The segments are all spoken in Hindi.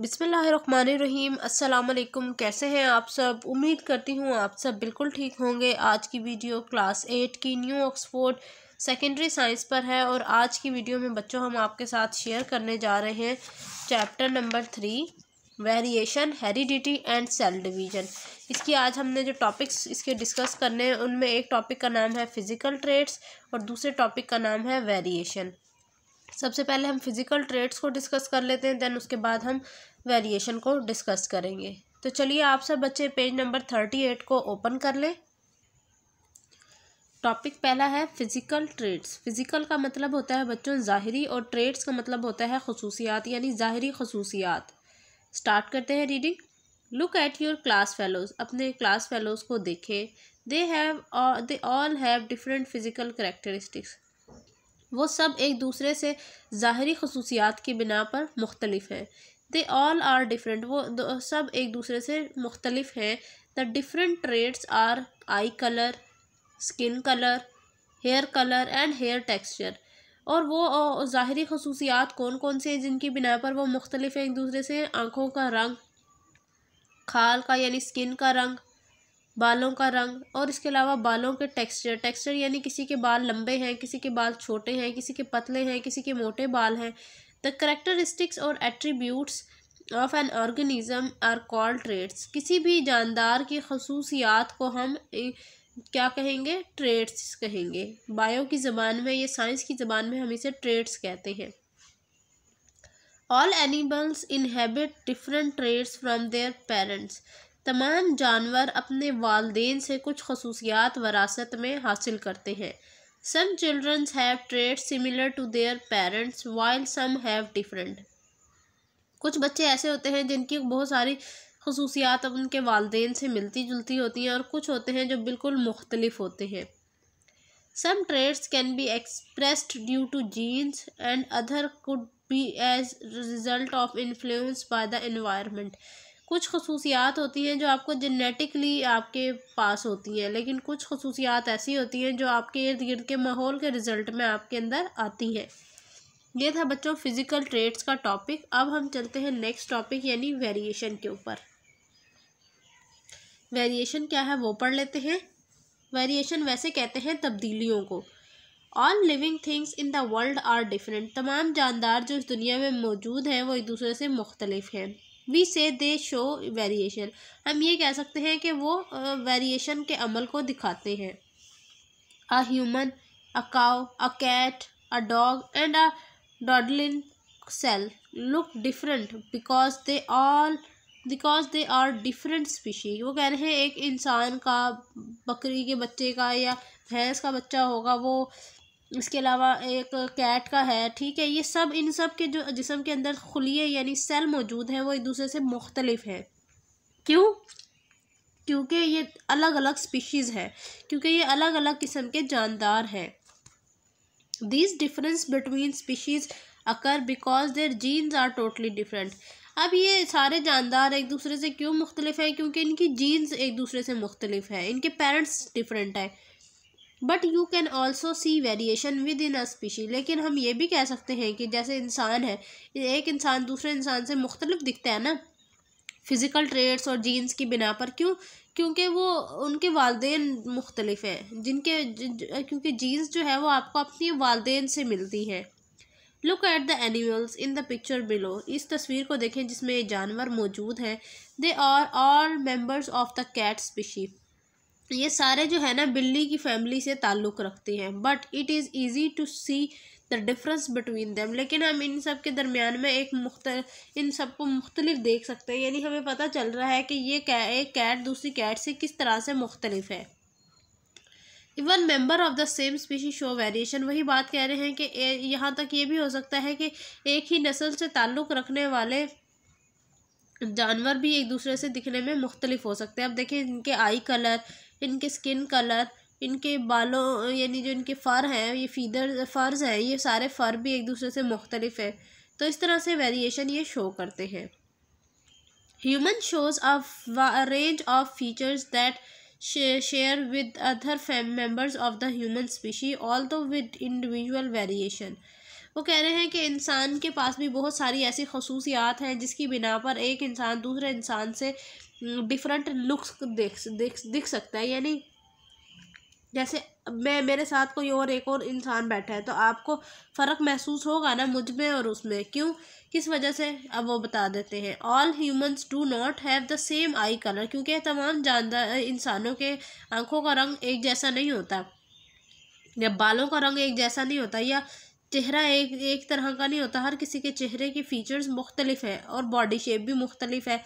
बिसमीम अस्सलाम कैसे हैं आप सब उम्मीद करती हूँ आप सब बिल्कुल ठीक होंगे आज की वीडियो क्लास एट की न्यू ऑक्सफोर्ड सेकेंडरी साइंस पर है और आज की वीडियो में बच्चों हम आपके साथ शेयर करने जा रहे हैं chapter number three variation heredity and cell division इसकी आज हमने जो टॉपिक्स इसके डिस्कस करने हैं उनमें एक टॉपिक का नाम है फिज़िकल ट्रेड्स और दूसरे टॉपिक का नाम है वेरिएशन सबसे पहले हम फिज़िकल ट्रेड्स को डिस्कस कर लेते हैं देन उसके बाद हम वेरिएशन को डिस्कस करेंगे तो चलिए आप सब बच्चे पेज नंबर थर्टी एट को ओपन कर लें टॉपिक पहला है फ़िज़िकल ट्रेड्स फ़िज़िकल का मतलब होता है बच्चों ज़ाहरी और ट्रेड्स का मतलब होता है खसूसियात यानी ज़ाहरी खसूसियात स्टार्ट करते हैं reading look at your class fellows अपने क्लास फेलोज़ को देखें they have they all have different physical characteristics वो सब एक दूसरे से ज़ाहरी खसूसियात की बिना पर मुख्तलिफ हैं दे ऑल आर डिफरेंट वो सब एक दूसरे से मुख्तलिफ हैं the different traits are eye colour skin colour hair colour and hair texture और वो ज़ाहरी खसूसियात कौन कौन से हैं जिनकी बिना पर वो मुख्तलिफ हैं एक दूसरे से आँखों का रंग खाल का यानी स्किन का रंग बालों का रंग और इसके अलावा बालों के टेक्सचर टेक्सचर यानी किसी के बाल लंबे हैं किसी के बाल छोटे हैं किसी के पतले हैं किसी के मोटे बाल हैं द करेक्टरिस्टिक्स और attributes of an organism are called traits किसी भी जानदार की खसूसियात को हम क्या कहेंगे ट्रेड्स कहेंगे बायो की ज़बान में या साइंस की ज़बान में हम इसे ट्रेड्स कहते हैं all animals inhabit different traits from their parents तमाम जानवर अपने वालदेन से कुछ खसूसियात वरासत में हासिल करते हैं some childrens have trait similar to their parents while some have different कुछ बच्चे ऐसे होते हैं जिनकी बहुत सारी खसूसियात उनके वालदेन से मिलती जुलती होती हैं और कुछ होते हैं जो बिल्कुल मुख्तलिफ होते हैं some traits can be expressed due to genes and other could be as result of influence by the environment कुछ खसूसियात होती हैं जो आपको जेनेटिकली आपके पास होती हैं लेकिन कुछ खसूसियात ऐसी होती हैं जो आपके इर्द गिर्द के माहौल के रिज़ल्ट में आपके अंदर आती हैं ये था बच्चों फिज़िकल ट्रेट्स का टॉपिक अब हम चलते हैं नेक्स्ट टॉपिक यानी वेरिएशन के ऊपर वेरिएशन क्या है वो पढ़ लेते हैं वेरिएशन वैसे कहते हैं तब्दीलियों को all living things in the world are different तमाम जानदार जो इस दुनिया में मौजूद हैं वो एक दूसरे से मुख्तलिफ हैं वी से दे शो वेरिएशन हम ये कह सकते हैं कि वो वेरिएशन के अमल को दिखाते हैं a human a cow a cat a dog and a dandelion cell look different because they all because they are different species वो कह रहे हैं एक इंसान का बकरी के बच्चे का या भैंस का बच्चा होगा वो इसके अलावा एक कैट का है ठीक है ये सब इन सब के जो जिसम के अंदर खुलिए यानी सेल मौजूद हैं वो एक दूसरे से मुख्तलिफ हैं क्यों क्योंकि ये अलग अलग स्पीशीज़ है क्योंकि ये अलग अलग किस्म के जानदार हैं this difference between species occur because their genes are totally different अब ये सारे जानदार एक दूसरे से क्यों मुख्तलिफ हैं क्योंकि इनकी जीन्स एक दूसरे से मुख्तलिफ हैं इनके पेरेंट्स डिफरेंट हैं but you can also see variation within a species लेकिन हम ये भी कह सकते हैं कि जैसे इंसान है एक इंसान दूसरे इंसान से मुख्तलिफ दिखता है ना फ़िज़िकल ट्रेड्स और जीन्स की बिना पर क्यों क्योंकि वो उनके वालदे मुख्तलिफ हैं जिनके क्योंकि जीन्स जो है वो आपको अपनी वालदे से मिलती हैं look at the animals in the picture below इस तस्वीर को देखें जिसमें जानवर मौजूद हैं they are all members of the cat species ये सारे जो है ना बिल्ली की फैमिली से ताल्लुक़ रखते हैं but it is easy to see the difference between them लेकिन हम इन सब के दरमियान में एक मुख्त इन सबको मुख्तलिफ देख सकते हैं यानी हमें पता चल रहा है कि ये कै, एक कैट दूसरी कैट से किस तरह से मुख्तलिफ है even member of the same species show variation वही बात कह रहे हैं कि यहाँ तक ये भी हो सकता है कि एक ही नस्ल से ताल्लुक़ रखने वाले जानवर भी एक दूसरे से दिखने में मुख्तलिफ हो सकते हैं अब देखें इनके आई कलर इनके स्किन कलर इनके बालों यानी जो इनके फ़र हैं ये फीदर फ़र्ज़ हैं ये सारे फ़र भी एक दूसरे से मुख्तलिफ है तो इस तरह से वेरिएशन ये शो करते हैं human shows a range of features that share with other members of the human species although with individual variation वो कह रहे हैं कि इंसान के पास भी बहुत सारी ऐसी खसूसियात हैं जिसकी बिना पर एक इंसान दूसरे इंसान से डिफरेंट लुक्स देख दिख दिख सकता है यानी जैसे मैं मेरे साथ कोई और एक और इंसान बैठा है तो आपको फ़र्क महसूस होगा ना मुझ में और उसमें क्यों किस वजह से अब वो बता देते हैं all humans do not have the same eye colour क्योंकि तमाम जानदार इंसानों के आँखों का रंग एक जैसा नहीं होता या बालों का रंग एक जैसा नहीं होता या चेहरा एक एक तरह का नहीं होता हर किसी के चेहरे के फीचर्स मुख्तलिफ हैं और बॉडी शेप भी मुख्तलिफ है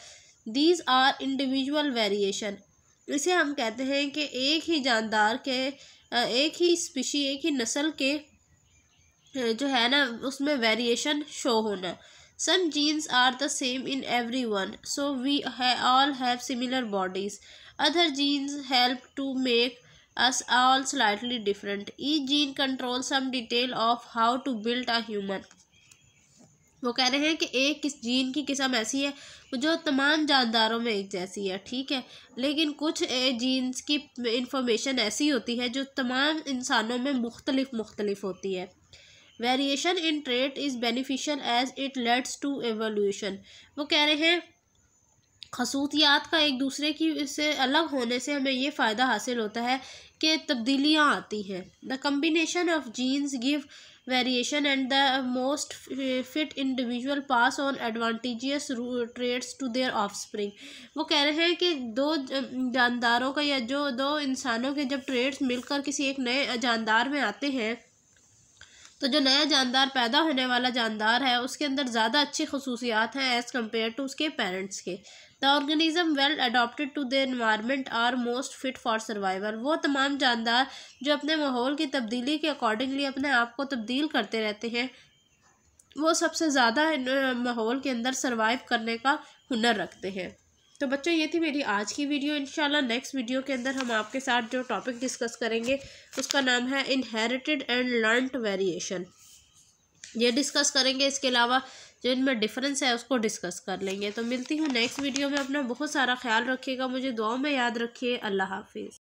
दीज आर इंडिविजुअल वेरिएशन इसे हम कहते हैं कि एक ही जानदार के एक ही स्पीशी एक ही नस्ल के जो है ना उसमें वेरिएशन शो होना some genes are the same in every one so we all have similar bodies other genes help to make us all slightly different each gene control some detail of how to build a human वो कह रहे हैं कि एक किस जीन की किस्म ऐसी है जो तमाम जानदारों में एक जैसी है ठीक है लेकिन कुछ जीन्स की इंफॉर्मेशन ऐसी होती है जो तमाम इंसानों में मुख्तलिफ मुख्तलिफ होती है variation in trait is beneficial as it leads to evolution वो कह रहे हैं खसूसियात का एक दूसरे की से अलग होने से हमें ये फ़ायदा हासिल होता है कि तब्दीलियाँ आती हैं the combination of genes give variation and the most fit individual pass on advantageous traits to their offspring वो कह रहे हैं कि दो जानदारों का या जो दो इंसानों के जब ट्रेड्स मिलकर किसी एक नए जानदार में आते हैं तो जो नया जानदार पैदा होने वाला जानदार है उसके अंदर ज़्यादा अच्छी खसूसियात हैं एज़ कम्पेयर टू उसके पेरेंट्स के the organism well adopted to the environment are most fit for survivor वो तमाम जानदार जो अपने माहौल की तब्दीली के अकॉर्डिंगली अपने आप को तब्दील करते रहते हैं वो सबसे ज़्यादा माहौल के अंदर सर्वाइव करने का हुनर रखते हैं तो बच्चों ये थी मेरी आज की वीडियो इंशाल्लाह नेक्स्ट वीडियो के अंदर हम आपके साथ जो टॉपिक डिस्कस करेंगे उसका नाम है इनहेरिटेड एंड लर्नड वेरिएशन ये डिस्कस करेंगे इसके अलावा जो इनमें डिफरेंस है उसको डिस्कस कर लेंगे तो मिलती हूँ नेक्स्ट वीडियो में अपना बहुत सारा ख्याल रखिएगा मुझे दुआओं में याद रखिए अल्लाह हाफिज़